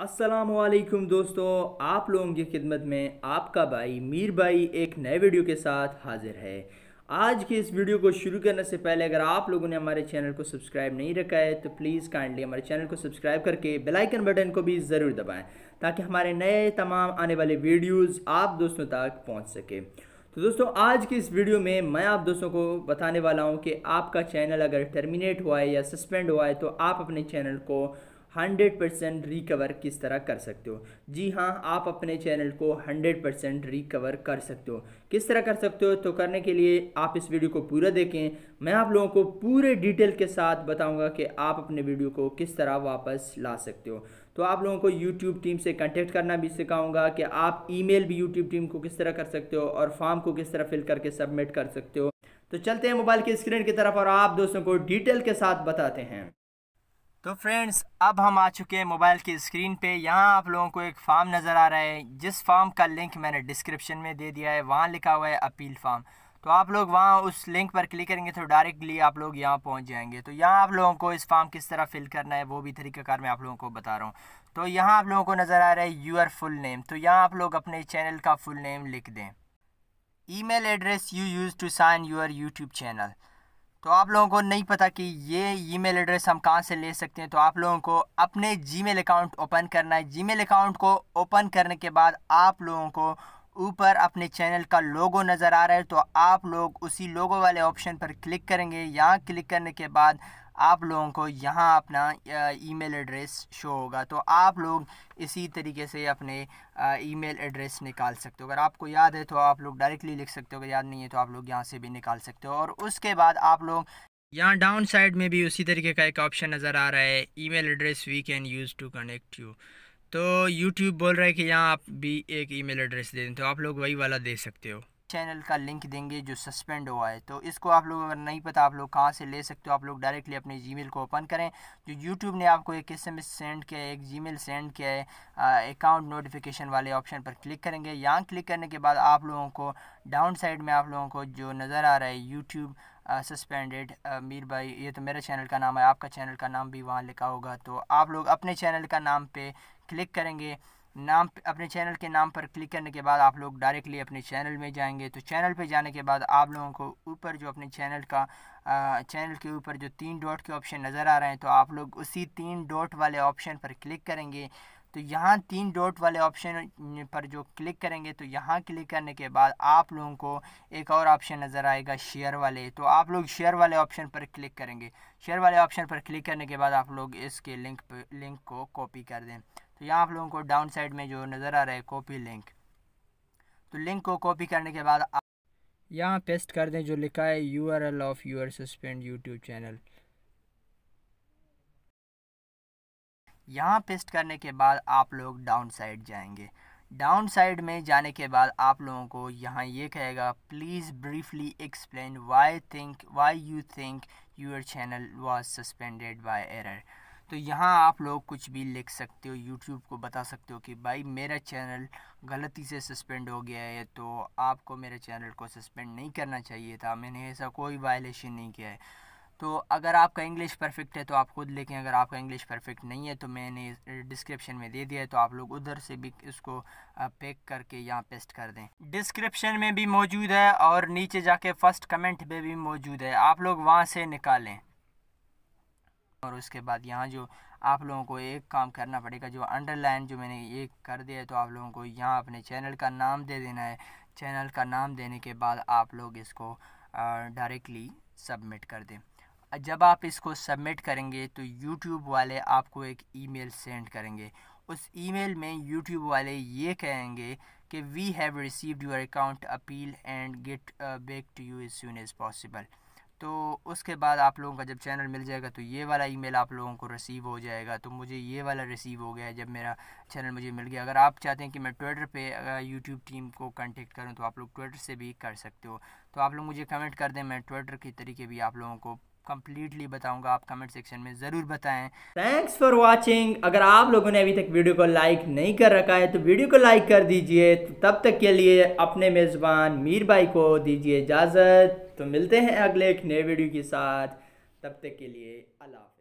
असलकुम दोस्तों आप लोगों की खिदमत में आपका भाई मीर भाई एक नए वीडियो के साथ हाज़िर है आज की इस वीडियो को शुरू करने से पहले अगर आप लोगों ने हमारे चैनल को सब्सक्राइब नहीं रखा है तो प्लीज़ काइंडली हमारे चैनल को सब्सक्राइब करके बेल आइकन बटन को भी ज़रूर दबाएं ताकि हमारे नए तमाम आने वाले वीडियोज़ आप दोस्तों तक पहुँच सके तो दोस्तों आज की इस वीडियो में मैं आप दोस्तों को बताने वाला हूँ कि आपका चैनल अगर टर्मिनेट हुआ है या सस्पेंड हुआ है तो आप अपने चैनल को 100 परसेंट रिकवर किस तरह कर सकते हो जी हाँ आप अपने चैनल को 100 परसेंट रिकवर कर सकते हो किस तरह कर सकते हो तो करने के लिए आप इस वीडियो को पूरा देखें मैं आप लोगों को पूरे डिटेल के साथ बताऊंगा कि आप अपने वीडियो को किस तरह वापस ला सकते हो तो आप लोगों को यूट्यूब टीम से कांटेक्ट करना भी सिखाऊंगा कि आप ईमेल भी यूट्यूब टीम को किस तरह कर सकते हो और फॉर्म को किस तरह फिल करके सबमिट कर सकते हो तो चलते हैं मोबाइल की स्क्रीन की तरफ और आप दोस्तों को डिटेल के साथ बताते हैं तो फ्रेंड्स अब हम आ चुके हैं मोबाइल की स्क्रीन पे यहाँ आप लोगों को एक फॉर्म नज़र आ रहा है जिस फार्म का लिंक मैंने डिस्क्रिप्शन में दे दिया है वहाँ लिखा हुआ है अपील फार्म तो आप लोग वहाँ उस लिंक पर क्लिक करेंगे तो डायरेक्टली आप लोग यहाँ पहुँच जाएंगे तो यहाँ आप लोगों को इस फॉर्म किस तरह फिल करना है वो भी तरीक़ाकार मैं आप लोगों को बता रहा हूँ तो यहाँ आप लोगों को नज़र आ रहा है यूर फुल नेम तो यहाँ आप लोग अपने चैनल का फुल नेम लिख दें e address you use to sign your YouTube channel तो आप लोगों को नहीं पता कि ये ईमेल एड्रेस हम कहाँ से ले सकते हैं तो आप लोगों को अपने जीमेल अकाउंट ओपन करना है जीमेल अकाउंट को ओपन करने के बाद आप लोगों को ऊपर अपने चैनल का लोगो नज़र आ रहा है तो आप लोग उसी लोगो वाले ऑप्शन पर क्लिक करेंगे यहाँ क्लिक करने के बाद आप लोगों को यहाँ अपना ईमेल एड्रेस शो होगा तो आप लोग इसी तरीके से अपने ईमेल एड्रेस निकाल सकते हो अगर आपको याद है तो आप लोग डायरेक्टली लिख सकते हो अगर याद नहीं है तो आप लोग यहाँ से भी निकाल सकते हो और उसके बाद आप लोग यहाँ डाउन साइड में भी उसी तरीके का एक ऑप्शन नज़र आ रहा है email address we can use to connect you तो यूट्यूब बोल रहा है कि यहाँ आप भी एक ईमेल एड्रेस दे दें तो आप लोग वही वाला दे सकते हो चैनल का लिंक देंगे जो सस्पेंड हुआ है तो इसको आप लोग अगर नहीं पता आप लोग कहाँ से ले सकते हो आप लोग डायरेक्टली अपने जी को ओपन करें जो यूट्यूब ने आपको एक एस सेंड किया है एक जी सेंड किया है अकाउंट नोटिफिकेशन वाले ऑप्शन पर क्लिक करेंगे यहाँ क्लिक करने के बाद आप लोगों को डाउन साइड में आप लोगों को जो नज़र आ रहा है यूट्यूब सस्पेंडेड मीर भाई ये तो मेरे चैनल का नाम है आपका चैनल का नाम भी वहाँ लिखा होगा तो आप लोग अपने चैनल का नाम पे क्लिक करेंगे नाम अपने चैनल के नाम पर क्लिक करने के बाद आप लोग डायरेक्टली अपने चैनल में जाएंगे तो चैनल पे जाने के बाद आप लोगों को ऊपर जो अपने चैनल का चैनल के ऊपर जो तीन डॉट के ऑप्शन नज़र आ रहे हैं तो आप लोग उसी तीन डॉट वाले ऑप्शन पर क्लिक करेंगे तो यहाँ तीन डॉट वाले ऑप्शन पर जो क्लिक करेंगे तो यहाँ क्लिक करने के बाद आप लोगों को एक और ऑप्शन नज़र आएगा शेयर वाले तो आप लोग शेयर वाले ऑप्शन पर क्लिक करेंगे शेयर वाले ऑप्शन पर क्लिक करने के बाद आप लोग इसके लिंक पर लिंक को कॉपी कर दें तो यहाँ आप लोगों को डाउन साइड में जो नज़र आ रहा है कॉपी लिंक तो लिंक को कॉपी करने के बाद यहाँ पेस्ट कर दें जो लिखा है U R L of your suspend YouTube channel यहाँ पेस्ट करने के बाद आप लोग डाउन साइड जाएंगे डाउन साइड में जाने के बाद आप लोगों को यहाँ ये कहेगा please briefly explain why think why you think your channel was suspended by error तो यहाँ आप लोग कुछ भी लिख सकते हो यूट्यूब को बता सकते हो कि भाई मेरा चैनल गलती से सस्पेंड हो गया है तो आपको मेरे चैनल को सस्पेंड नहीं करना चाहिए था मैंने ऐसा कोई वायलेशन नहीं किया है तो अगर आपका इंग्लिश परफेक्ट है तो आप खुद लेकिन अगर आपका इंग्लिश परफेक्ट नहीं है तो मैंने डिस्क्रिप्शन में दे दिया है तो आप लोग उधर से भी इसको पैक करके यहाँ पेस्ट कर दें डिस्क्रिप्शन में भी मौजूद है और नीचे जाके फर्स्ट कमेंट में भी मौजूद है आप लोग वहाँ से निकालें और उसके बाद यहाँ जो आप लोगों को एक काम करना पड़ेगा जो अंडरलाइन जो मैंने ये कर दिया है तो आप लोगों को यहाँ अपने चैनल का नाम दे देना है चैनल का नाम देने के बाद आप लोग इसको डायरेक्टली सबमिट कर दें जब आप इसको सबमिट करेंगे तो यूट्यूब वाले आपको एक ईमेल सेंड करेंगे उस ईमेल में यूट्यूब वाले ये कहेंगे कि we have received your account appeal and get back to you as soon as possible तो उसके बाद आप लोगों का जब चैनल मिल जाएगा तो ये वाला ईमेल आप लोगों को रिसीव हो जाएगा तो मुझे ये वाला रिसीव हो गया जब मेरा चैनल मुझे मिल गया अगर आप चाहते हैं कि मैं ट्विटर पे यूट्यूब टीम को कांटेक्ट करूं तो आप लोग ट्विटर से भी कर सकते हो तो आप लोग मुझे कमेंट कर दें मैं ट्विटर के तरीके भी आप लोगों को कंप्लीटली बताऊंगा आप कमेंट सेक्शन में ज़रूर बताएं थैंक्स फॉर वाचिंग अगर आप लोगों ने अभी तक वीडियो को लाइक नहीं कर रखा है तो वीडियो को लाइक कर दीजिए तो तब तक के लिए अपने मेज़बान मीर भाई को दीजिए इजाज़त तो मिलते हैं अगले एक नए वीडियो के साथ तब तक के लिए अल्लाह